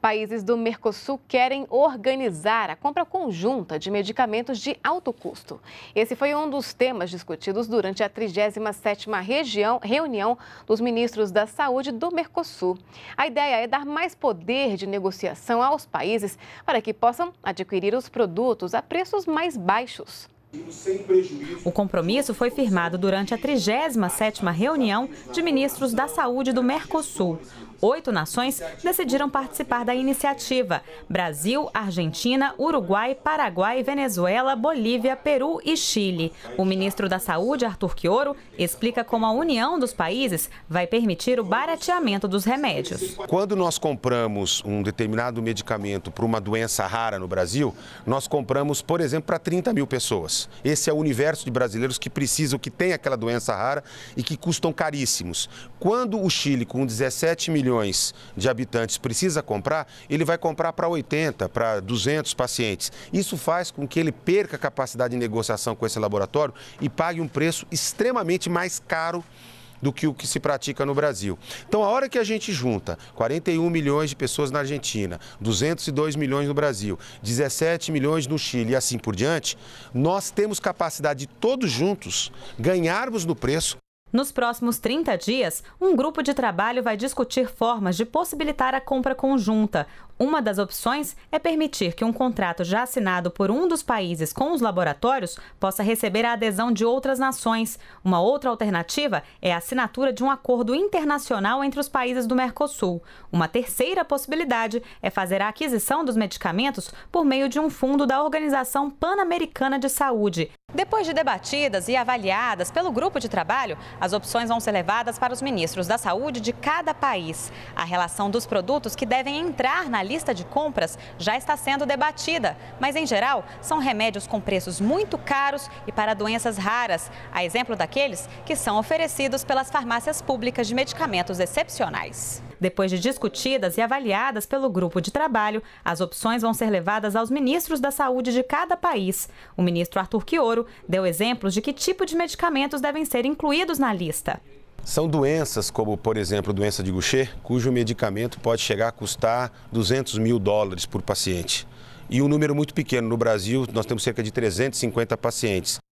Países do Mercosul querem organizar a compra conjunta de medicamentos de alto custo. Esse foi um dos temas discutidos durante a 37ª região, reunião dos ministros da Saúde do Mercosul. A ideia é dar mais poder de negociação aos países para que possam adquirir os produtos a preços mais baixos. O compromisso foi firmado durante a 37ª reunião de ministros da Saúde do Mercosul oito nações decidiram participar da iniciativa: Brasil, Argentina, Uruguai, Paraguai, Venezuela, Bolívia, Peru e Chile. O ministro da Saúde, Arthur Quioro, explica como a união dos países vai permitir o barateamento dos remédios. Quando nós compramos um determinado medicamento para uma doença rara no Brasil, nós compramos, por exemplo, para 30 mil pessoas. Esse é o universo de brasileiros que precisam, que tem aquela doença rara e que custam caríssimos. Quando o Chile, com 17 milhões, milhões de habitantes precisa comprar, ele vai comprar para 80, para 200 pacientes. Isso faz com que ele perca a capacidade de negociação com esse laboratório e pague um preço extremamente mais caro do que o que se pratica no Brasil. Então, a hora que a gente junta 41 milhões de pessoas na Argentina, 202 milhões no Brasil, 17 milhões no Chile e assim por diante, nós temos capacidade de todos juntos ganharmos no preço nos próximos 30 dias, um grupo de trabalho vai discutir formas de possibilitar a compra conjunta. Uma das opções é permitir que um contrato já assinado por um dos países com os laboratórios possa receber a adesão de outras nações. Uma outra alternativa é a assinatura de um acordo internacional entre os países do Mercosul. Uma terceira possibilidade é fazer a aquisição dos medicamentos por meio de um fundo da Organização Pan-Americana de Saúde. Depois de debatidas e avaliadas pelo grupo de trabalho, as opções vão ser levadas para os ministros da saúde de cada país. A relação dos produtos que devem entrar na lista de compras já está sendo debatida, mas em geral são remédios com preços muito caros e para doenças raras, a exemplo daqueles que são oferecidos pelas farmácias públicas de medicamentos excepcionais. Depois de discutidas e avaliadas pelo grupo de trabalho, as opções vão ser levadas aos ministros da saúde de cada país. O ministro Arthur Quioro deu exemplos de que tipo de medicamentos devem ser incluídos na lista. São doenças como, por exemplo, doença de Gaucher, cujo medicamento pode chegar a custar 200 mil dólares por paciente. E um número muito pequeno. No Brasil, nós temos cerca de 350 pacientes.